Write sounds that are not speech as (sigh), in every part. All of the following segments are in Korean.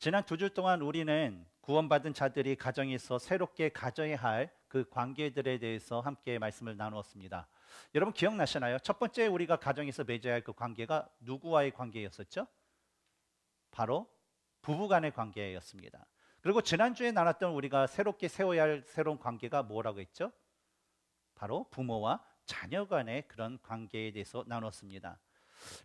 지난 두 주 동안 우리는 구원받은 자들이 가정에서 새롭게 가져야 할 그 관계들에 대해서 함께 말씀을 나누었습니다. 여러분 기억나시나요? 첫 번째 우리가 가정에서 맺어야 할 그 관계가 누구와의 관계였었죠? 바로 부부 간의 관계였습니다. 그리고 지난주에 나눴던 우리가 새롭게 세워야 할 새로운 관계가 뭐라고 했죠? 바로 부모와 자녀 간의 그런 관계에 대해서 나눴습니다.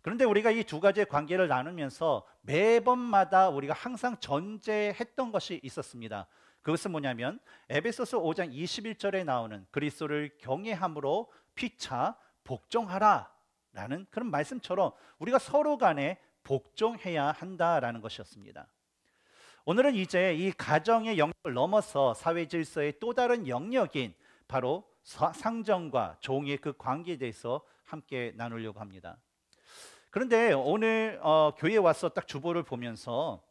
그런데 우리가 이 두 가지의 관계를 나누면서 매번마다 우리가 항상 전제했던 것이 있었습니다. 그것은 뭐냐면 에베소서 5장 21절에 나오는 그리스도를 경외함으로 피차 복종하라라는 그런 말씀처럼 우리가 서로 간에 복종해야 한다라는 것이었습니다. 오늘은 이제 이 가정의 영역을 넘어서 사회 질서의 또 다른 영역인 바로 상정과 종의 그 관계에 대해서 함께 나누려고 합니다. 그런데 오늘 어, 교회에 와서 딱 주보를 보면서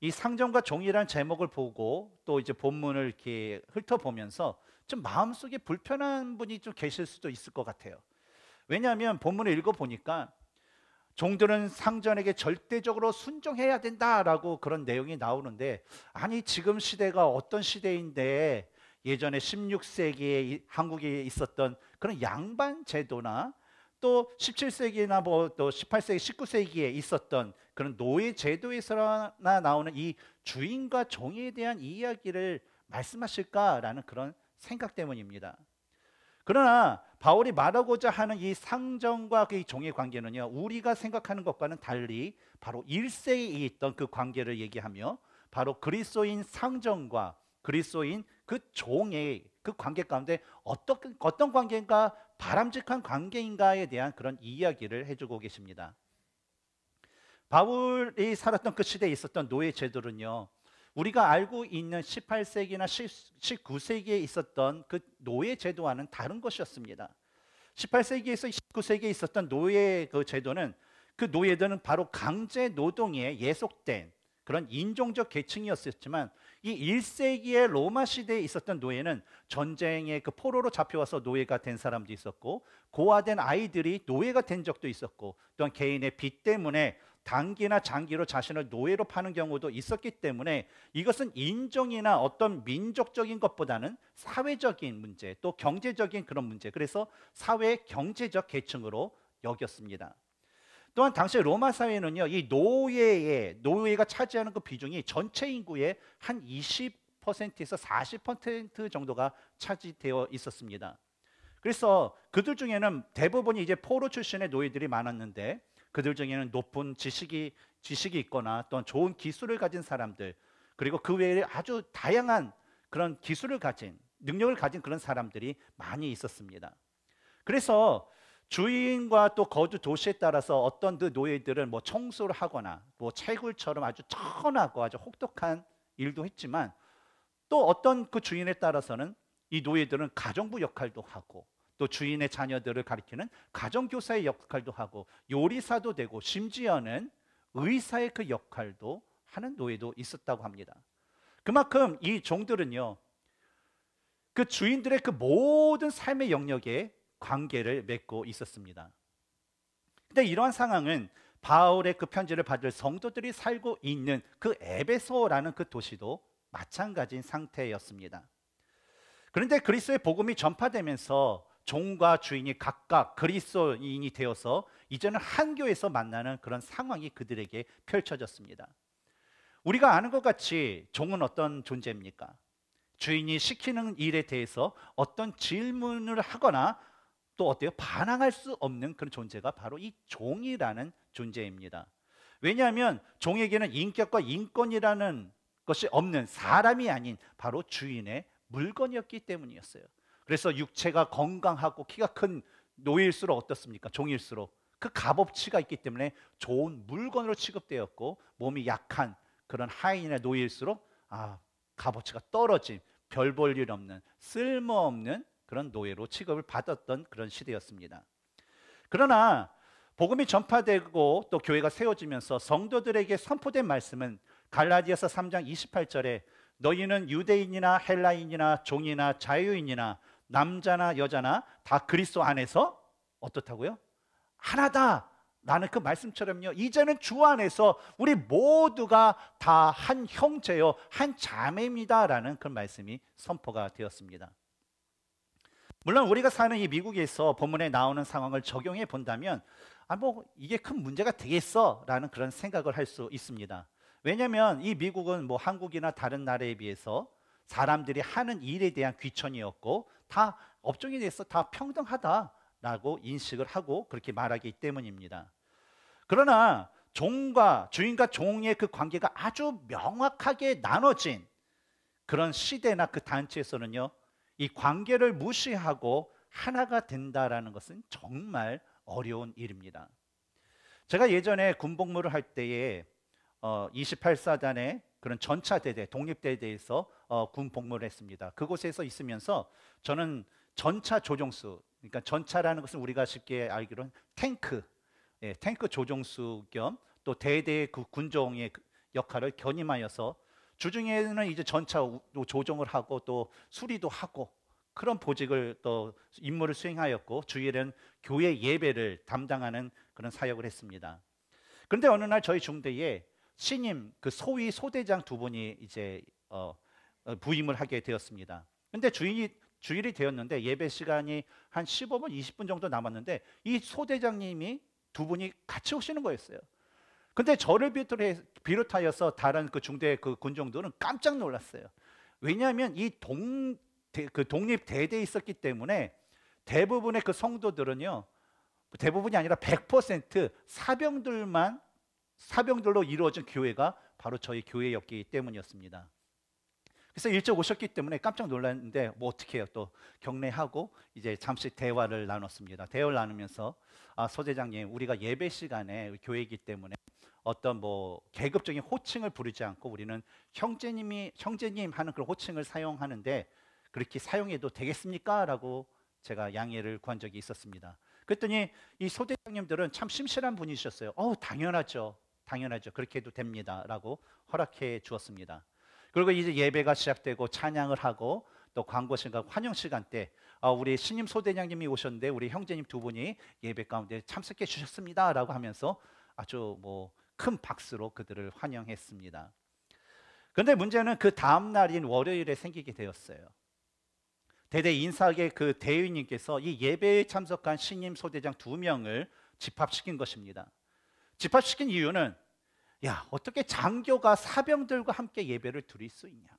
이 상점과 종이란 제목을 보고 또 이제 본문을 이렇게 훑어보면서 좀 마음속에 불편한 분이 좀 계실 수도 있을 것 같아요. 왜냐하면 본문을 읽어보니까 종들은 상전에게 절대적으로 순종해야 된다라고 그런 내용이 나오는데 아니 지금 시대가 어떤 시대인데 예전에 16세기에 한국에 있었던 그런 양반 제도나 또 17세기나 뭐 또 18세기, 19세기에 있었던 그런 노예 제도에서나 나오는 이 주인과 종에 대한 이야기를 말씀하실까라는 그런 생각 때문입니다. 그러나 바울이 말하고자 하는 이 상정과 그 종의 관계는요, 우리가 생각하는 것과는 달리 바로 1세에 있던 그 관계를 얘기하며 바로 그리스도인 상정과 그리스도인 그 종의 그 관계 가운데 어떤 어떤 관계인가 바람직한 관계인가에 대한 그런 이야기를 해주고 계십니다. 바울이 살았던 그 시대에 있었던 노예 제도는요, 우리가 알고 있는 18세기나 19세기에 있었던 그 노예 제도와는 다른 것이었습니다. 18세기에서 19세기에 있었던 노예 그 제도는 그 노예들은 바로 강제 노동에 예속된 그런 인종적 계층이었었지만 이 1세기의 로마 시대에 있었던 노예는 전쟁의 그 포로로 잡혀와서 노예가 된 사람도 있었고 고아된 아이들이 노예가 된 적도 있었고 또한 개인의 빚 때문에 단기나 장기로 자신을 노예로 파는 경우도 있었기 때문에 이것은 인종이나 어떤 민족적인 것보다는 사회적인 문제 또 경제적인 그런 문제 그래서 사회 경제적 계층으로 여겼습니다. 또한 당시 로마 사회는요, 이 노예의 노예가 차지하는 그 비중이 전체 인구의 한 20%에서 40% 정도가 차지되어 있었습니다. 그래서 그들 중에는 대부분이 이제 포로 출신의 노예들이 많았는데 그들 중에는 높은 지식이 지식이 있거나 또는 좋은 기술을 가진 사람들 그리고 그 외에 아주 다양한 그런 기술을 가진 능력을 가진 그런 사람들이 많이 있었습니다. 그래서 주인과 또 거주 도시에 따라서 어떤 그 노예들은 뭐 청소를 하거나 뭐 채굴처럼 아주 천하고 아주 혹독한 일도 했지만 또 어떤 그 주인에 따라서는 이 노예들은 가정부 역할도 하고 또 주인의 자녀들을 가리키는 가정교사의 역할도 하고 요리사도 되고 심지어는 의사의 그 역할도 하는 노예도 있었다고 합니다. 그만큼 이 종들은요 그 주인들의 그 모든 삶의 영역에 관계를 맺고 있었습니다. 근데 이러한 상황은 바울의 그 편지를 받을 성도들이 살고 있는 그 에베소라는 그 도시도 마찬가지인 상태였습니다. 그런데 그리스의 복음이 전파되면서 종과 주인이 각각 그리스도인이 되어서 이제는 한 교회에서 만나는 그런 상황이 그들에게 펼쳐졌습니다. 우리가 아는 것 같이 종은 어떤 존재입니까? 주인이 시키는 일에 대해서 어떤 질문을 하거나 또 어때요? 반항할 수 없는 그런 존재가 바로 이 종이라는 존재입니다. 왜냐하면 종에게는 인격과 인권이라는 것이 없는 사람이 아닌 바로 주인의 물건이었기 때문이었어요. 그래서 육체가 건강하고 키가 큰노일수록 어떻습니까? 종일수록 그 값어치가 있기 때문에 좋은 물건으로 취급되었고 몸이 약한 그런 하인의 노일수록아 값어치가 떨어진 별볼일 없는 쓸모없는 그런 노예로 취급을 받았던 그런 시대였습니다. 그러나 복음이 전파되고 또 교회가 세워지면서 성도들에게 선포된 말씀은 갈라디아서 3장 28절에 너희는 유대인이나 헬라인이나 종이나 자유인이나 남자나 여자나 다 그리스도 안에서 어떻다고요? 하나다. 나는 그 말씀처럼요. 이제는 주 안에서 우리 모두가 다 한 형제요, 한 자매입니다라는 그 말씀이 선포가 되었습니다. 물론 우리가 사는 이 미국에서 본문에 나오는 상황을 적용해 본다면 아 뭐 이게 큰 문제가 되겠어라는 그런 생각을 할 수 있습니다. 왜냐하면 이 미국은 뭐 한국이나 다른 나라에 비해서 사람들이 하는 일에 대한 귀천이었고 다 업종에 대해서 다 평등하다라고 인식을 하고 그렇게 말하기 때문입니다. 그러나 종과 주인과 종의 그 관계가 아주 명확하게 나눠진 그런 시대나 그 단체에서는요 이 관계를 무시하고 하나가 된다라는 것은 정말 어려운 일입니다. 제가 예전에 군복무를 할 때에 어, 28사단의 그런 전차 대대, 독립 대대에서 어, 군 복무를 했습니다. 그곳에서 있으면서 저는 전차 조종수, 그러니까 전차라는 것은 우리가 쉽게 알기로는 탱크, 예, 탱크 조종수 겸 또 대대의 그 군종의 그 역할을 견임하여서 주중에는 이제 전차 조정을 하고 또 수리도 하고 그런 보직을 또 임무를 수행하였고 주일엔 교회 예배를 담당하는 그런 사역을 했습니다. 그런데 어느 날 저희 중대에 신임 그 소위 소대장 두 분이 이제 어, 어 부임을 하게 되었습니다. 그런데 주인이 주일이 되었는데 예배 시간이 한 15분, 20분 정도 남았는데 이 소대장님이 두 분이 같이 오시는 거였어요. 근데 저를 비롯하여서 다른 그 중대 그 군종들은 깜짝 놀랐어요. 왜냐하면 이 동, 그 독립 대대에 있었기 때문에 대부분의 그 성도들은요, 대부분이 아니라 100% 사병들만 사병들로 이루어진 교회가 바로 저희 교회였기 때문이었습니다. 그래서 일찍 오셨기 때문에 깜짝 놀랐는데 뭐 어떻게 해요? 또 경례하고 이제 잠시 대화를 나눴습니다. 대화를 나누면서 아, 서재장님 우리가 예배 시간에 교회이기 때문에 어떤 뭐 계급적인 호칭을 부르지 않고 우리는 형제님이 형제님 하는 그런 호칭을 사용하는데 그렇게 사용해도 되겠습니까라고 제가 양해를 구한 적이 있었습니다. 그랬더니 이 소대장님들은 참 심실한 분이셨어요. 어, 당연하죠. 당연하죠. 그렇게 해도 됩니다라고 허락해 주었습니다. 그리고 이제 예배가 시작되고 찬양을 하고 또 광고 시간, 환영 시간 때 아, 우리 신임 소대장님이 오셨는데 우리 형제님 두 분이 예배 가운데 참석해 주셨습니다라고 하면서 아주 뭐큰 박수로 그들을 환영했습니다. 그런데 문제는 그 다음 날인 월요일에 생기게 되었어요. 대대 인사계 그 대위님께서 이 예배에 참석한 신임 소대장 두 명을 집합시킨 것입니다. 집합시킨 이유는 야 어떻게 장교가 사병들과 함께 예배를 드릴 수 있냐?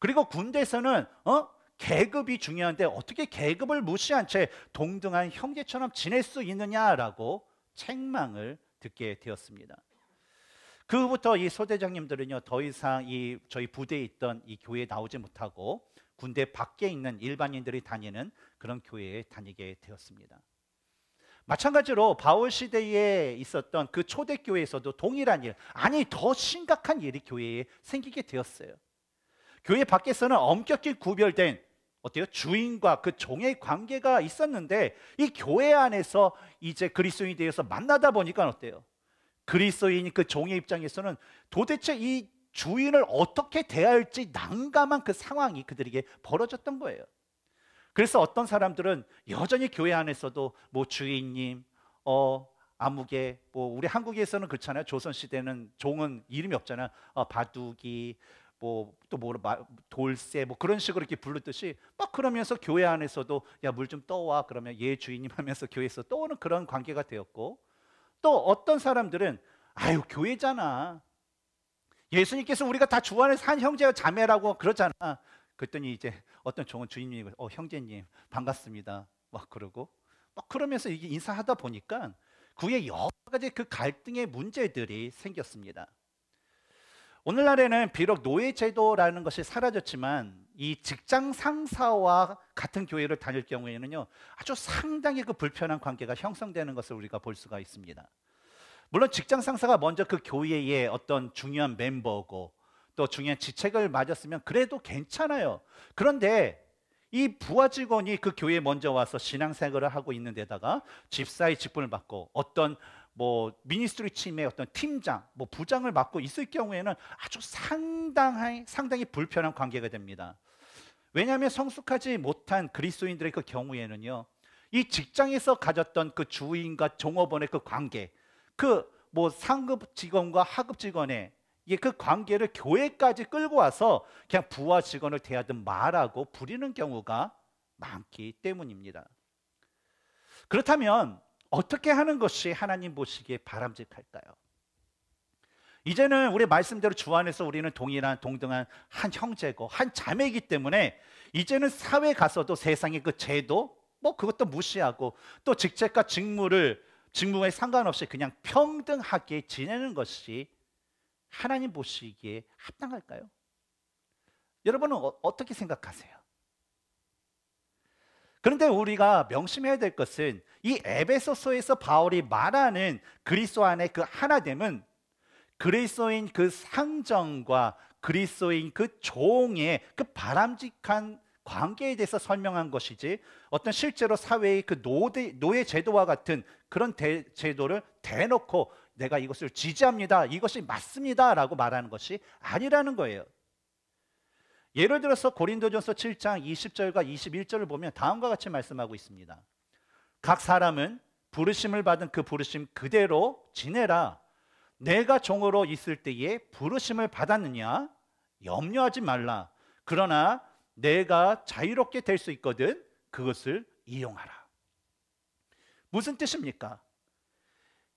그리고 군대에서는 어 계급이 중요한데 어떻게 계급을 무시한 채 동등한 형제처럼 지낼 수 있느냐라고 책망을 듣게 되었습니다. 그 후부터 이 소대장님들은요 더 이상 이 저희 부대에 있던 이 교회에 나오지 못하고 군대 밖에 있는 일반인들이 다니는 그런 교회에 다니게 되었습니다. 마찬가지로 바울 시대에 있었던 그 초대 교회에서도 동일한 일, 아니 더 심각한 일이 교회에 생기게 되었어요. 교회 밖에서는 엄격히 구별된 어때요? 주인과 그 종의 관계가 있었는데 이 교회 안에서 이제 그리스도인이 되어서 만나다 보니까 어때요? 그리스도인 이그 종의 입장에서는 도대체 이 주인을 어떻게 대할지 난감한 그 상황이 그들에게 벌어졌던 거예요. 그래서 어떤 사람들은 여전히 교회 안에서도 뭐 주인님, 어 암흑에 뭐 우리 한국에서는 그렇잖아요. 조선 시대는 종은 이름이 없잖아요. 어, 바둑이 뭐또뭐 뭐, 뭐 돌쇠 뭐 그런 식으로 이렇게 부르듯이 막 그러면서 교회 안에서도 야 물 좀 떠와 그러면 예 주인님 하면서 교회에서 떠오는 그런 관계가 되었고 또 어떤 사람들은 아유 교회잖아 예수님께서 우리가 다 주 안에 산 형제와 자매라고 그러잖아 그랬더니 이제 어떤 종은 주인님이 어 형제님 반갑습니다 막 그러고 막 그러면서 이게 인사하다 보니까 그의 여러 가지 그 갈등의 문제들이 생겼습니다. 오늘날에는 비록 노예 제도라는 것이 사라졌지만 이 직장 상사와 같은 교회를 다닐 경우에는요 아주 상당히 그 불편한 관계가 형성되는 것을 우리가 볼 수가 있습니다. 물론 직장 상사가 먼저 그 교회의 어떤 중요한 멤버고 또 중요한 지책을 맞았으면 그래도 괜찮아요. 그런데 이 부하 직원이 그 교회에 먼저 와서 신앙생활을 하고 있는 데다가 집사의 직분을 받고 어떤 뭐 미니스트리 팀의 어떤 팀장, 뭐 부장을 맡고 있을 경우에는 아주 상당히 상당히 불편한 관계가 됩니다. 왜냐하면 성숙하지 못한 그리스도인들의 그 경우에는요, 이 직장에서 가졌던 그 주인과 종업원의 그 관계, 그 뭐 상급 직원과 하급 직원의 그 관계를 교회까지 끌고 와서 그냥 부하 직원을 대하든 말하고 부리는 경우가 많기 때문입니다. 그렇다면 어떻게 하는 것이 하나님 보시기에 바람직할까요? 이제는 우리 말씀대로 주 안에서 우리는 동일한 동등한 한 형제고 한 자매이기 때문에 이제는 사회 가서도 세상의 그 제도 뭐 그것도 무시하고 또 직책과 직무를 직무에 상관없이 그냥 평등하게 지내는 것이 하나님 보시기에 합당할까요? 여러분은 어, 떻게 생각하세요? 그런데 우리가 명심해야 될 것은 이 에베소서에서 바울이 말하는 그리스도 안의 그 하나됨은 그리스도인 그 상정과 그리스도인 그 종의 그 바람직한 관계에 대해서 설명한 것이지 어떤 실제로 사회의 그 노대, 노예 제도와 같은 그런 대, 제도를 대놓고 내가 이것을 지지합니다. 이것이 맞습니다라고 말하는 것이 아니라는 거예요. 예를 들어서 고린도전서 7장 20절과 21절을 보면 다음과 같이 말씀하고 있습니다. 각 사람은 부르심을 받은 그 부르심 그대로 지내라. 내가 종으로 있을 때에 부르심을 받았느냐? 염려하지 말라. 그러나 내가 자유롭게 될 수 있거든 그것을 이용하라. 무슨 뜻입니까?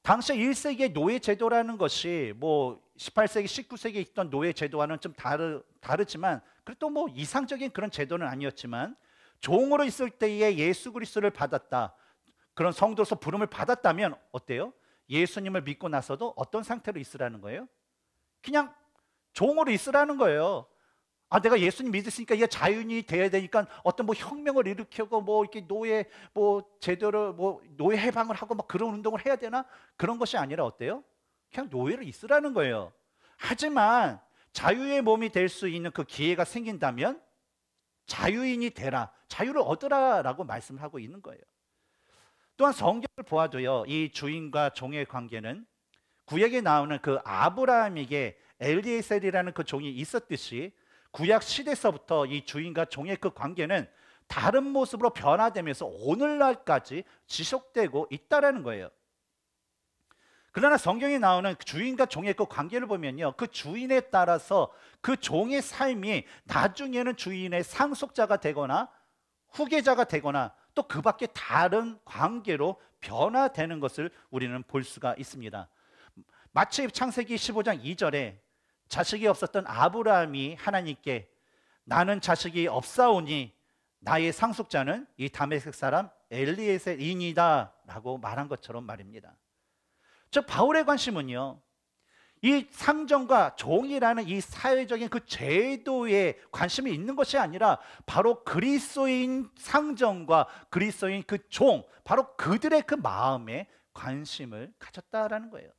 당시 1세기의 노예 제도라는 것이 뭐 18세기, 19세기에 있던 노예 제도와는 좀 다르, 다르지만 그래도 뭐 이상적인 그런 제도는 아니었지만 종으로 있을 때에 예수 그리스도를 받았다. 그런 성도로서 부름을 받았다면 어때요? 예수님을 믿고 나서도 어떤 상태로 있으라는 거예요? 그냥 종으로 있으라는 거예요. 아 내가 예수님 믿으니까 이얘 자유인이 돼야 되니까 어떤 뭐 혁명을 일으키고 뭐 이렇게 노예 뭐 제대로 뭐 노예 해방을 하고 막 그런 운동을 해야 되나 그런 것이 아니라 어때요? 그냥 노예로 있으라는 거예요. 하지만 자유의 몸이 될 수 있는 그 기회가 생긴다면 자유인이 되라, 자유를 얻으라라고 말씀을 하고 있는 거예요. 또한 성경을 보아도요, 이 주인과 종의 관계는 구역에 나오는 그 아브라함에게 엘리에셀이라는 그 종이 있었듯이 구약 시대서부터 이 주인과 종의 그 관계는 다른 모습으로 변화되면서 오늘날까지 지속되고 있다라는 거예요. 그러나 성경에 나오는 그 주인과 종의 그 관계를 보면요. 그 주인에 따라서 그 종의 삶이 나중에는 주인의 상속자가 되거나 후계자가 되거나 또 그 밖에 다른 관계로 변화되는 것을 우리는 볼 수가 있습니다. 마치 창세기 15장 2절에 자식이 없었던 아브라함이 하나님께 나는 자식이 없사오니 나의 상속자는 이 다메섹 사람 엘리에셀인이다 라고 말한 것처럼 말입니다. 즉 바울의 관심은요. 이 상정과 종이라는 이 사회적인 그 제도에 관심이 있는 것이 아니라 바로 그리스도인 상정과 그리스도인 그 종, 바로 그들의 그 마음에 관심을 가졌다라는 거예요.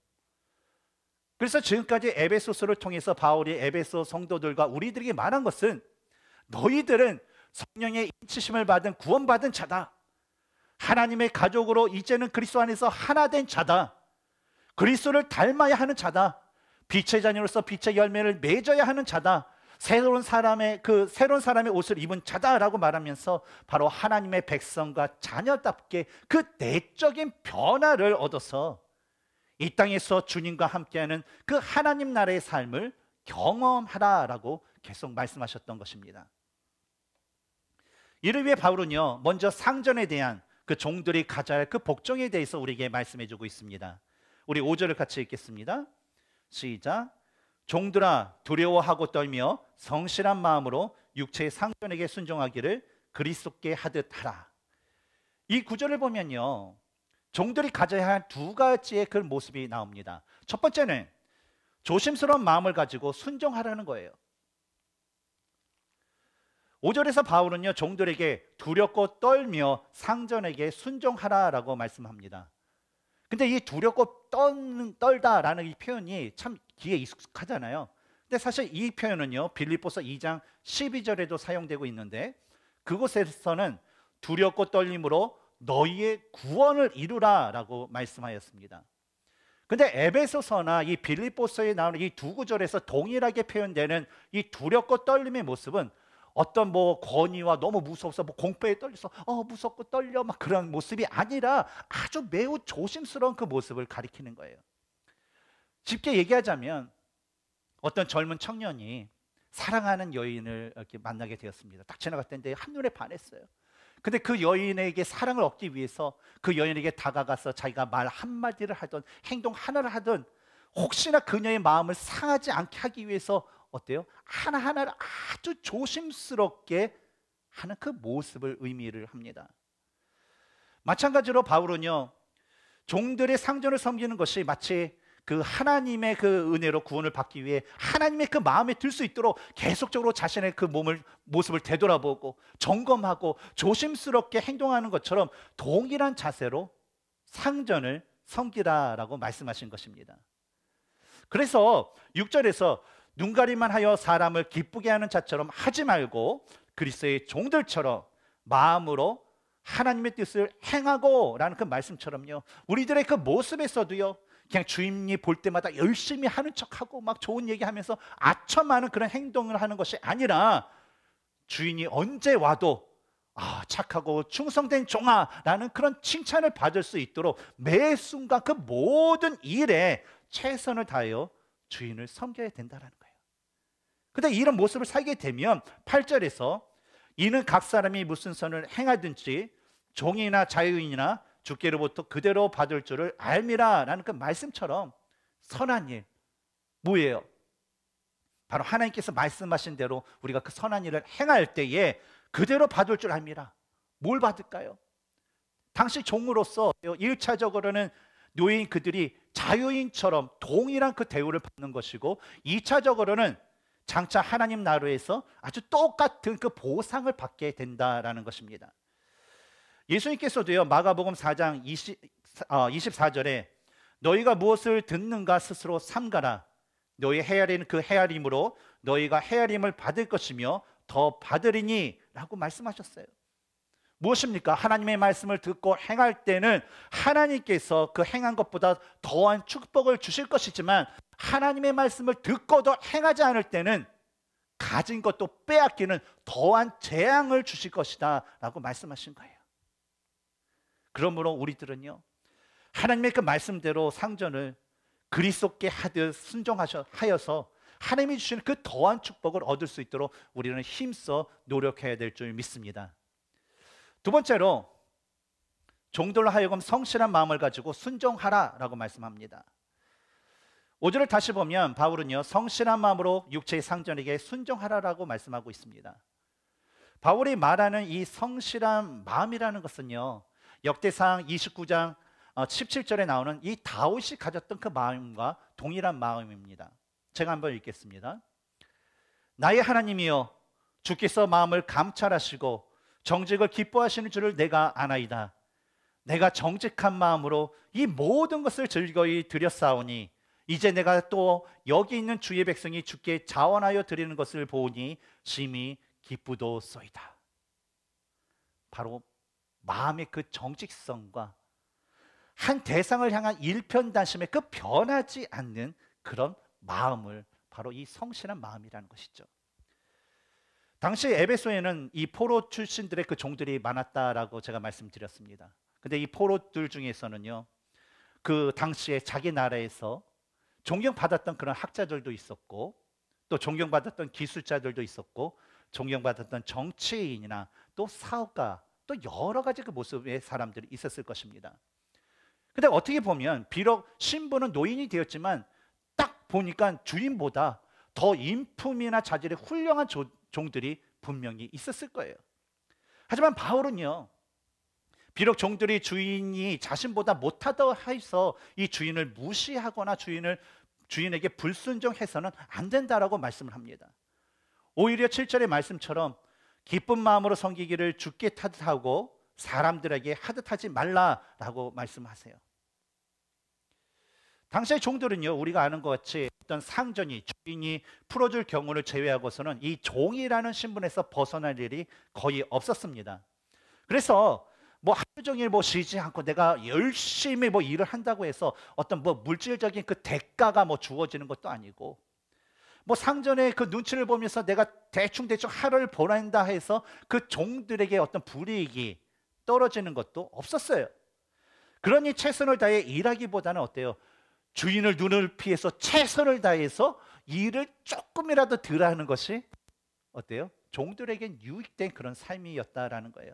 그래서 지금까지 에베소서를 통해서 바울이 에베소 성도들과 우리들에게 말한 것은 너희들은 성령의 인치심을 받은 구원받은 자다. 하나님의 가족으로 이제는 그리스도 안에서 하나 된 자다. 그리스도를 닮아야 하는 자다. 빛의 자녀로서 빛의 열매를 맺어야 하는 자다. 새로운 사람의 그 새로운 사람의 옷을 입은 자다라고 말하면서 바로 하나님의 백성과 자녀답게 그 내적인 변화를 얻어서 이 땅에서 주님과 함께하는 그 하나님 나라의 삶을 경험하라라고 계속 말씀하셨던 것입니다. 이를 위해 바울은요, 먼저 상전에 대한 그 종들이 가져야 할그 복종에 대해서 우리에게 말씀해 주고 있습니다. 우리 5절을 같이 읽겠습니다. 시작. 종들아 두려워하고 떨며 성실한 마음으로 육체의 상전에게 순종하기를 그리스도께 하듯 하라. 이 구절을 보면요. 종들이 가져야 할 두 가지의 그 모습이 나옵니다. 첫 번째는 조심스러운 마음을 가지고 순종하라는 거예요. 5절에서 바울은요, 종들에게 두렵고 떨며 상전에게 순종하라라고 말씀합니다. 근데 이 두렵고 떠, 떨다라는 이 표현이 참 귀에 익숙하잖아요. 근데 사실 이 표현은요, 빌립보서 2장 12절에도 사용되고 있는데 그곳에서는 두렵고 떨림으로 너희의 구원을 이루라라고 말씀하였습니다. 근데 에베소서나 이 빌립보서에 나오는 이 두 구절에서 동일하게 표현되는 이 두렵고 떨림의 모습은 어떤 뭐 권위와 너무 무서워서 뭐 공포에 떨려서 어 무섭고 떨려 막 그런 모습이 아니라 아주 매우 조심스러운 그 모습을 가리키는 거예요. 쉽게 얘기하자면 어떤 젊은 청년이 사랑하는 여인을 이렇게 만나게 되었습니다. 딱 지나갔는데 한눈에 반했어요. 근데 그 여인에게 사랑을 얻기 위해서 그 여인에게 다가가서 자기가 말 한마디를 하든 행동 하나를 하든 혹시나 그녀의 마음을 상하지 않게 하기 위해서 어때요? 하나하나를 아주 조심스럽게 하는 그 모습을 의미를 합니다. 마찬가지로 바울은요. 종들의 상전을 섬기는 것이 마치 그 하나님의 그 은혜로 구원을 받기 위해 하나님의 그 마음에 들 수 있도록 계속적으로 자신의 그 몸을 모습을 되돌아보고 점검하고 조심스럽게 행동하는 것처럼 동일한 자세로 상전을 섬기라라고 말씀하신 것입니다. 그래서 6절에서 눈가리만 하여 사람을 기쁘게 하는 자처럼 하지 말고 그리스의 종들처럼 마음으로 하나님의 뜻을 행하고라는 그 말씀처럼요. 우리들의 그 모습에서도요. 그냥 주임이 볼 때마다 열심히 하는 척하고 막 좋은 얘기하면서 아첨하는 그런 행동을 하는 것이 아니라 주인이 언제 와도 아, 착하고 충성된 종아라는 그런 칭찬을 받을 수 있도록 매 순간 그 모든 일에 최선을 다하여 주인을 섬겨야 된다는 거예요. 근데 이런 모습을 살게 되면 8절에서 이는 각 사람이 무슨 선을 행하든지 종이나 자유인이나 주께로부터 그대로 받을 줄을 알미라라는 그 말씀처럼 선한 일 뭐예요? 바로 하나님께서 말씀하신 대로 우리가 그 선한 일을 행할 때에 그대로 받을 줄 압니다. 뭘 받을까요? 당시 종으로서 1차적으로는 노인 그들이 자유인처럼 동일한 그 대우를 받는 것이고 2차적으로는 장차 하나님 나라에서 아주 똑같은 그 보상을 받게 된다라는 것입니다. 예수님께서도요 마가복음 4장 20, 어, 24절에 너희가 무엇을 듣는가 스스로 삼가라 너희 헤아린 그 헤아림으로 너희가 헤아림을 받을 것이며 더 받으리니라고 말씀하셨어요. 무엇입니까? 하나님의 말씀을 듣고 행할 때는 하나님께서 그 행한 것보다 더한 축복을 주실 것이지만 하나님의 말씀을 듣고도 행하지 않을 때는 가진 것도 빼앗기는 더한 재앙을 주실 것이다 라고 말씀하신 거예요. 그러므로 우리들은요 하나님의 그 말씀대로 상전을 그리스도께 하듯 순종하여서 하나님이 주시는 그 더한 축복을 얻을 수 있도록 우리는 힘써 노력해야 될 줄 믿습니다. 두 번째로 종들로 하여금 성실한 마음을 가지고 순종하라라고 말씀합니다. 오절을 다시 보면 바울은요 성실한 마음으로 육체의 상전에게 순종하라라고 말씀하고 있습니다. 바울이 말하는 이 성실한 마음이라는 것은요 역대상 29장 17절에 어, 나오는 이 다윗이 가졌던 그 마음과 동일한 마음입니다. 제가 한번 읽겠습니다. 나의 하나님이여 주께서 마음을 감찰하시고 정직을 기뻐하시는 줄을 내가 아나이다. 내가 정직한 마음으로 이 모든 것을 즐거이 드렸사오니 이제 내가 또 여기 있는 주의 백성이 주께 자원하여 드리는 것을 보니 심히 기쁘도소이다. 바로 마음의 그 정직성과 한 대상을 향한 일편단심의 그 변하지 않는 그런 마음을 바로 이 성실한 마음이라는 것이죠. 당시 에베소에는 이 포로 출신들의 그 종들이 많았다라고 제가 말씀드렸습니다. 근데 이 포로들 중에서는요. 그 당시에 자기 나라에서 존경받았던 그런 학자들도 있었고 또 존경받았던 기술자들도 있었고 존경받았던 정치인이나 또 사업가 또 여러 가지 그 모습의 사람들이 있었을 것입니다. 근데 어떻게 보면 비록 신부는 노인이 되었지만 딱 보니까 주인보다 더 인품이나 자질의 훌륭한 조, 종들이 분명히 있었을 거예요. 하지만 바울은요. 비록 종들이 주인이 자신보다 못하다 해서 이 주인을 무시하거나 주인을 주인에게 불순종해서는 안 된다라고 말씀을 합니다. 오히려 7절의 말씀처럼 기쁜 마음으로 섬기기를 죽게 타듯하고 사람들에게 하듯하지 말라라고 말씀하세요. 당시의 종들은요, 우리가 아는 것 같이 어떤 상전이 주인이 풀어줄 경우를 제외하고서는 이 종이라는 신분에서 벗어날 일이 거의 없었습니다. 그래서 뭐 하루 종일 뭐 쉬지 않고 내가 열심히 뭐 일을 한다고 해서 어떤 뭐 물질적인 그 대가가 뭐 주어지는 것도 아니고 뭐 상전의 그 눈치를 보면서 내가 대충 대충 하루를 보낸다 해서 그 종들에게 어떤 불이익이 떨어지는 것도 없었어요. 그러니 최선을 다해 일하기보다는 어때요? 주인을 눈을 피해서 최선을 다해서 일을 조금이라도 덜 하는 것이 어때요? 종들에겐 유익된 그런 삶이었다라는 거예요.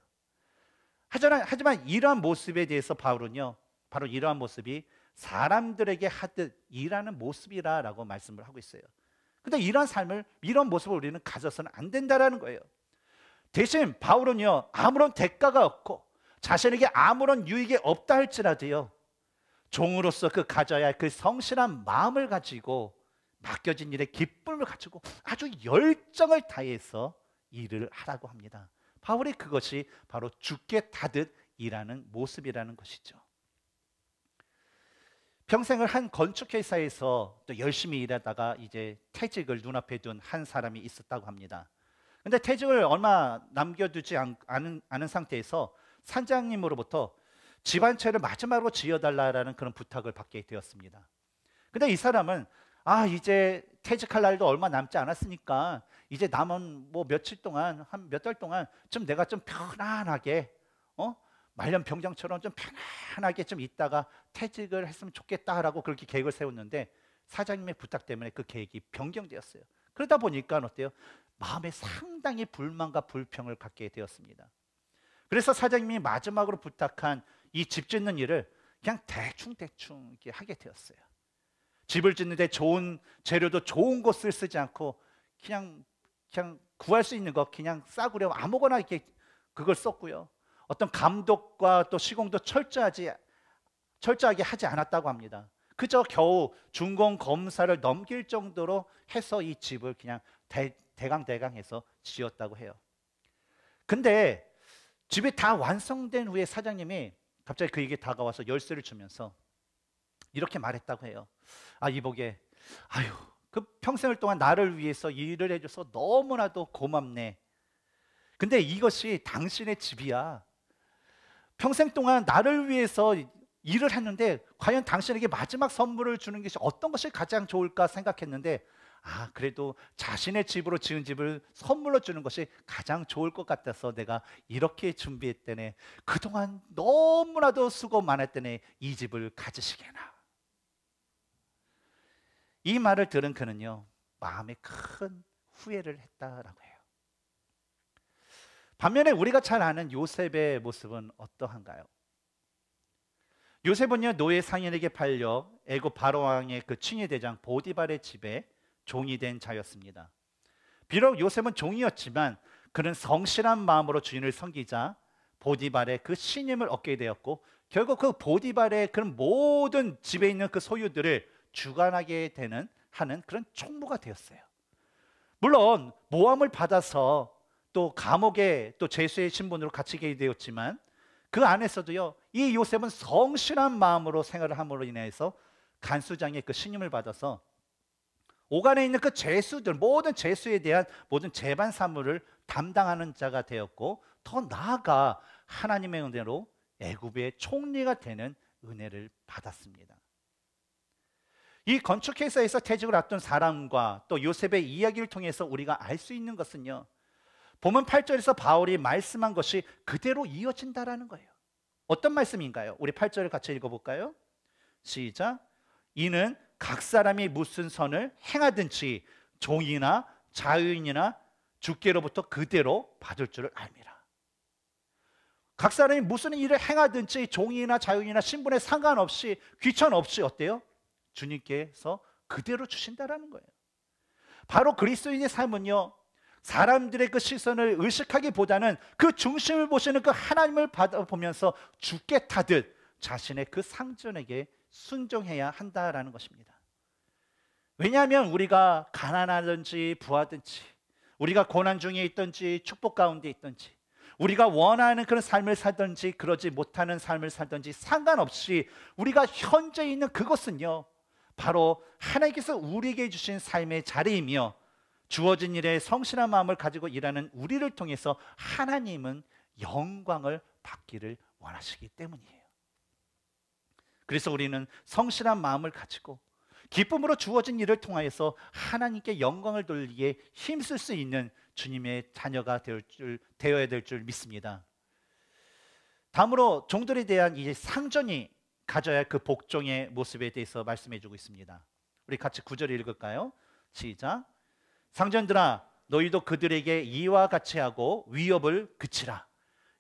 하지만, 하지만 이러한 모습에 대해서 바울은요, 바로 이러한 모습이 사람들에게 하듯 일하는 모습이라라고 말씀을 하고 있어요. 근데 이런 삶을 이런 모습을 우리는 가져서는 안 된다라는 거예요. 대신 바울은요. 아무런 대가가 없고 자신에게 아무런 유익이 없다 할지라도요. 종으로서 그 가져야 할 그 성실한 마음을 가지고 맡겨진 일에 기쁨을 가지고 아주 열정을 다해서 일을 하라고 합니다. 바울의 그것이 바로 죽게 다듯 일하는 모습이라는 것이죠. 평생을 한 건축 회사에서 또 열심히 일하다가 이제 퇴직을 눈앞에 둔 한 사람이 있었다고 합니다. 근데 퇴직을 얼마 남겨두지 않, 않은, 않은 상태에서 산장님으로부터 집 한 채를 마지막으로 지어달라라는 그런 부탁을 받게 되었습니다. 근데 이 사람은 아 이제 퇴직할 날도 얼마 남지 않았으니까 이제 남은 뭐 며칠 동안 한 몇 달 동안 좀 내가 좀 편안하게 어 말년 병장처럼 좀 편안하게 좀 있다가 퇴직을 했으면 좋겠다라고 그렇게 계획을 세웠는데 사장님의 부탁 때문에 그 계획이 변경되었어요. 그러다 보니까 어때요? 마음에 상당히 불만과 불평을 갖게 되었습니다. 그래서 사장님이 마지막으로 부탁한 이 집 짓는 일을 그냥 대충대충 이렇게 하게 되었어요. 집을 짓는데 좋은 재료도 좋은 것을 쓰지 않고 그냥 그냥 구할 수 있는 거 그냥 싸구려 아무거나 이렇게 그걸 썼고요. 어떤 감독과 또 시공도 철저하지 철저하게 하지 않았다고 합니다. 그저 겨우 준공 검사를 넘길 정도로 해서 이 집을 그냥 대, 대강 대강해서 지었다고 해요. 근데 집이 다 완성된 후에 사장님이 갑자기 그에게 다가와서 열쇠를 주면서 이렇게 말했다고 해요. 아 이복에 아유 그 평생을 동안 나를 위해서 일을 해줘서 너무나도 고맙네. 근데 이것이 당신의 집이야. 평생 동안 나를 위해서 일을 했는데 과연 당신에게 마지막 선물을 주는 것이 어떤 것이 가장 좋을까 생각했는데 아 그래도 자신의 집으로 지은 집을 선물로 주는 것이 가장 좋을 것 같아서 내가 이렇게 준비했더니 그동안 너무나도 수고 많았더니 이 집을 가지시게나 이 말을 들은 그는요 마음에 큰 후회를 했다라고 반면에 우리가 잘 아는 요셉의 모습은 어떠한가요? 요셉은요 노예 상인에게 팔려 애굽 바로 왕의 그 친위 대장 보디발의 집에 종이 된 자였습니다. 비록 요셉은 종이었지만 그는 성실한 마음으로 주인을 섬기자 보디발의 그 신임을 얻게 되었고 결국 그 보디발의 그런 모든 집에 있는 그 소유들을 주관하게 되는 하는 그런 총무가 되었어요. 물론 모함을 받아서 또 감옥에 또 죄수의 신분으로 갇히게 되었지만 그 안에서도요 이 요셉은 성실한 마음으로 생활을 함으로 인해서 간수장의 그 신임을 받아서 오간에 있는 그 죄수들 모든 죄수에 대한 모든 재반 사물을 담당하는 자가 되었고 더 나아가 하나님의 은혜로 애굽의 총리가 되는 은혜를 받았습니다. 이 건축회사에서 퇴직을 앞둔 사람과 또 요셉의 이야기를 통해서 우리가 알 수 있는 것은요. 보면 8절에서 바울이 말씀한 것이 그대로 이어진다라는 거예요. 어떤 말씀인가요? 우리 8절을 같이 읽어볼까요? 시작. 이는 각 사람이 무슨 선을 행하든지 종이나 자유인이나 주께로부터 그대로 받을 줄을 알미라. 각 사람이 무슨 일을 행하든지 종이나 자유인이나 신분에 상관없이 귀천 없이 어때요? 주님께서 그대로 주신다라는 거예요. 바로 그리스도인의 삶은요. 사람들의 그 시선을 의식하기보다는 그 중심을 보시는 그 하나님을 받아보면서 죽게 타듯 자신의 그 상전에게 순종해야 한다라는 것입니다. 왜냐하면 우리가 가난하든지 부하든지 우리가 고난 중에 있든지 축복 가운데 있든지 우리가 원하는 그런 삶을 살든지 그러지 못하는 삶을 살든지 상관없이 우리가 현재 있는 그것은요 바로 하나님께서 우리에게 주신 삶의 자리이며 주어진 일에 성실한 마음을 가지고 일하는 우리를 통해서 하나님은 영광을 받기를 원하시기 때문이에요. 그래서 우리는 성실한 마음을 가지고 기쁨으로 주어진 일을 통하여서 하나님께 영광을 돌리게 힘쓸 수 있는 주님의 자녀가 될 줄, 되어야 될 줄 믿습니다. 다음으로 종들에 대한 이제 상전이 가져야 할 그 복종의 모습에 대해서 말씀해 주고 있습니다. 우리 같이 구절 을 읽을까요? 시작. 상전들아 너희도 그들에게 이와 같이 하고 위협을 그치라.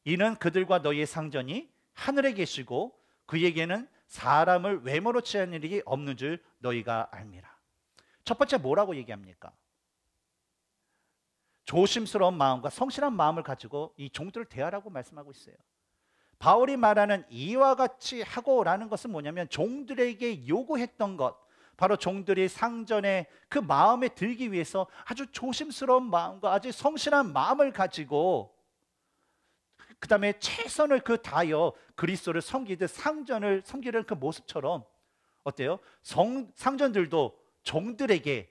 이는 그들과 너희의 상전이 하늘에 계시고 그에게는 사람을 외모로 취한 일이 없는 줄 너희가 압니라첫 번째 뭐라고 얘기합니까? 조심스러운 마음과 성실한 마음을 가지고 이 종들을 대하라고 말씀하고 있어요. 바울이 말하는 이와 같이 하고라는 것은 뭐냐면 종들에게 요구했던 것, 바로 종들이 상전에 그 마음에 들기 위해서 아주 조심스러운 마음과 아주 성실한 마음을 가지고 그 다음에 최선을 그 다여 그리스도를 섬기듯 상전을 섬기는 그 모습처럼 어때요? 성, 상전들도 종들에게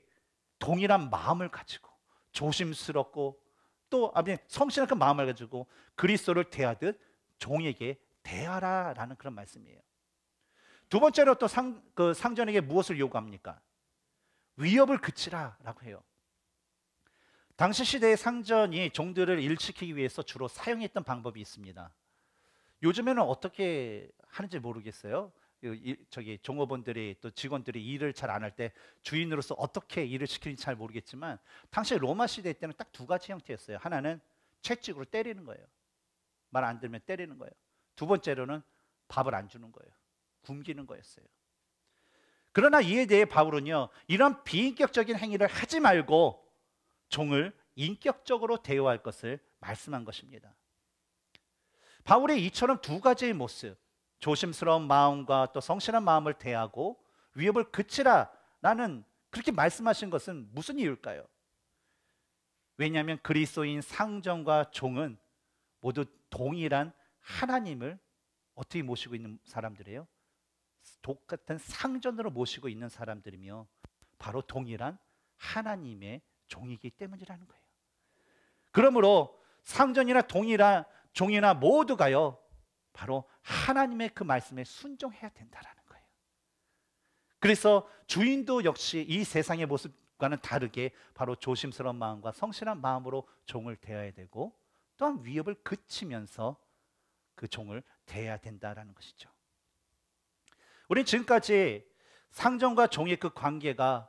동일한 마음을 가지고 조심스럽고 또 아버님 성실한 그 마음을 가지고 그리스도를 대하듯 종에게 대하라라는 그런 말씀이에요. 두 번째로 또 상, 그 상전에게 무엇을 요구합니까? 위협을 그치라라고 해요. 당시 시대의 상전이 종들을 일시키기 위해서 주로 사용했던 방법이 있습니다. 요즘에는 어떻게 하는지 모르겠어요. 저기 종업원들이 또 직원들이 일을 잘 안 할 때 주인으로서 어떻게 일을 시키는지 잘 모르겠지만 당시 로마 시대 때는 딱 두 가지 형태였어요. 하나는 채찍으로 때리는 거예요. 말 안 들면 때리는 거예요. 두 번째로는 밥을 안 주는 거예요. 굶기는 거였어요. 그러나 이에 대해 바울은요, 이런 비인격적인 행위를 하지 말고 종을 인격적으로 대우할 것을 말씀한 것입니다. 바울의 이처럼 두 가지의 모습, 조심스러운 마음과 또 성실한 마음을 대하고 위협을 그치라 나는 그렇게 말씀하신 것은 무슨 이유일까요? 왜냐하면 그리스도인 상정과 종은 모두 동일한 하나님을 어떻게 모시고 있는 사람들이에요? 똑같은 상전으로 모시고 있는 사람들이며 바로 동일한 하나님의 종이기 때문이라는 거예요. 그러므로 상전이나 동일한 종이나 모두가요. 바로 하나님의 그 말씀에 순종해야 된다라는 거예요. 그래서 주인도 역시 이 세상의 모습과는 다르게 바로 조심스러운 마음과 성실한 마음으로 종을 대해야 되고 또한 위협을 그치면서 그 종을 대해야 된다라는 것이죠. 우린 지금까지 상전과 종의 그 관계가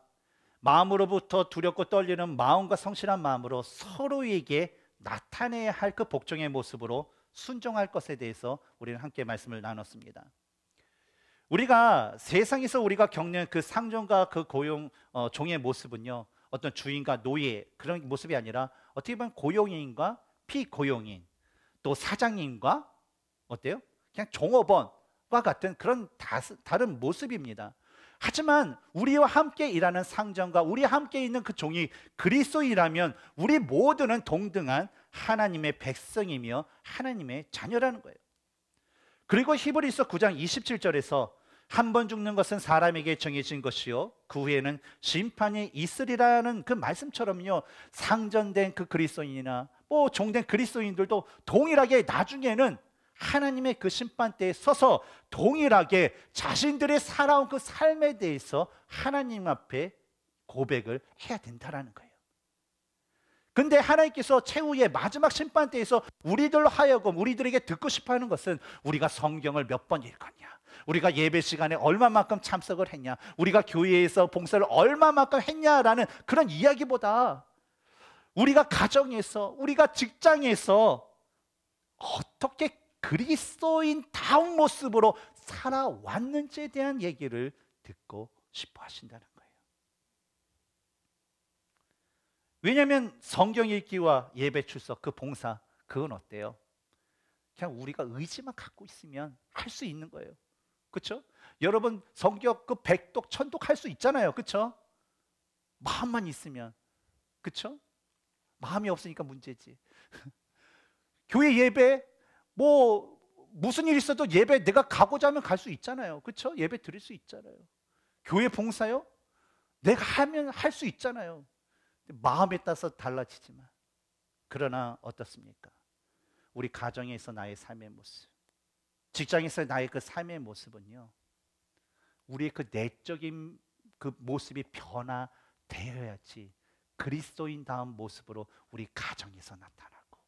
마음으로부터 두렵고 떨리는 마음과 성실한 마음으로 서로에게 나타내야 할 그 복종의 모습으로 순종할 것에 대해서 우리는 함께 말씀을 나눴습니다. 우리가 세상에서 우리가 겪는 그 상종과 그 고용 어, 종의 모습은요 어떤 주인과 노예 그런 모습이 아니라 어떻게 보면 고용인과 피고용인 또 사장님과 어때요? 그냥 종업원 과 같은 그런 다른 모습입니다. 하지만 우리와 함께 일하는 상전과 우리 함께 있는 그 종이 그리스도이라면 우리 모두는 동등한 하나님의 백성이며 하나님의 자녀라는 거예요. 그리고 히브리서 9장 27절에서 한 번 죽는 것은 사람에게 정해진 것이요 그 후에는 심판이 있으리라는 그 말씀처럼요 상전된 그 그리스도인이나 뭐 종된 그리스도인들도 동일하게 나중에는 하나님의 그 심판대에 서서 동일하게 자신들의 살아온 그 삶에 대해서 하나님 앞에 고백을 해야 된다라는 거예요. 근데 하나님께서 최후의 마지막 심판대에서 우리들 하여금 우리들에게 듣고 싶어 하는 것은 우리가 성경을 몇 번 읽었냐? 우리가 예배 시간에 얼마만큼 참석을 했냐? 우리가 교회에서 봉사를 얼마만큼 했냐라는 그런 이야기보다 우리가 가정에서, 우리가 직장에서 어떻게 그리스도인 다운 모습으로 살아왔는지에 대한 얘기를 듣고 싶어 하신다는 거예요. 왜냐하면 성경 읽기와 예배 출석 그 봉사 그건 어때요? 그냥 우리가 의지만 갖고 있으면 할 수 있는 거예요. 그렇죠? 여러분 성격 그 백독 천독 할 수 있잖아요. 그렇죠? 마음만 있으면 그렇죠? 마음이 없으니까 문제지. (laughs) 교회 예배 뭐 무슨 일 있어도 예배 내가 가고자 하면 갈 수 있잖아요. 그렇죠? 예배 드릴 수 있잖아요. 교회 봉사요? 내가 하면 할 수 있잖아요. 마음에 따라서 달라지지만 그러나 어떻습니까? 우리 가정에서 나의 삶의 모습, 직장에서 나의 그 삶의 모습은요. 우리의 그 내적인 그 모습이 변화되어야지 그리스도인 다음 모습으로 우리 가정에서 나타나고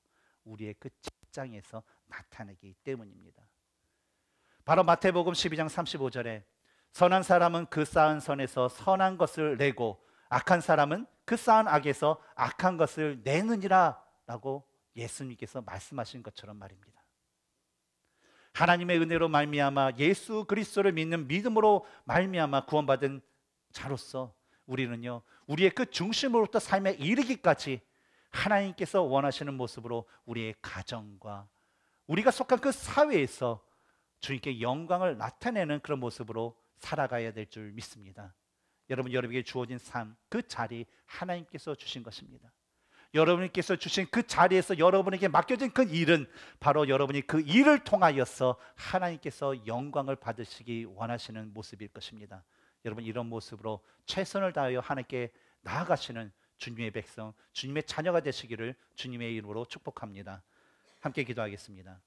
우리의 그 직장에서 나타내기 때문입니다. 바로 마태복음 12장 35절에 선한 사람은 그 쌓은 선에서 선한 것을 내고 악한 사람은 그 쌓은 악에서 악한 것을 내느니라 라고 예수님께서 말씀하신 것처럼 말입니다. 하나님의 은혜로 말미암아 예수 그리스도를 믿는 믿음으로 말미암아 구원받은 자로서 우리는요 우리의 그 중심으로부터 삶에 이르기까지 하나님께서 원하시는 모습으로 우리의 가정과 우리가 속한 그 사회에서 주님께 영광을 나타내는 그런 모습으로 살아가야 될 줄 믿습니다. 여러분 여러분에게 주어진 삶그 자리 하나님께서 주신 것입니다. 여러분께서 주신 그 자리에서 여러분에게 맡겨진 그 일은 바로 여러분이 그 일을 통하여서 하나님께서 영광을 받으시기 원하시는 모습일 것입니다. 여러분 이런 모습으로 최선을 다하여 하나님께 나아가시는 주님의 백성, 주님의 자녀가 되시기를 주님의 이름으로 축복합니다. 함께 기도하겠습니다.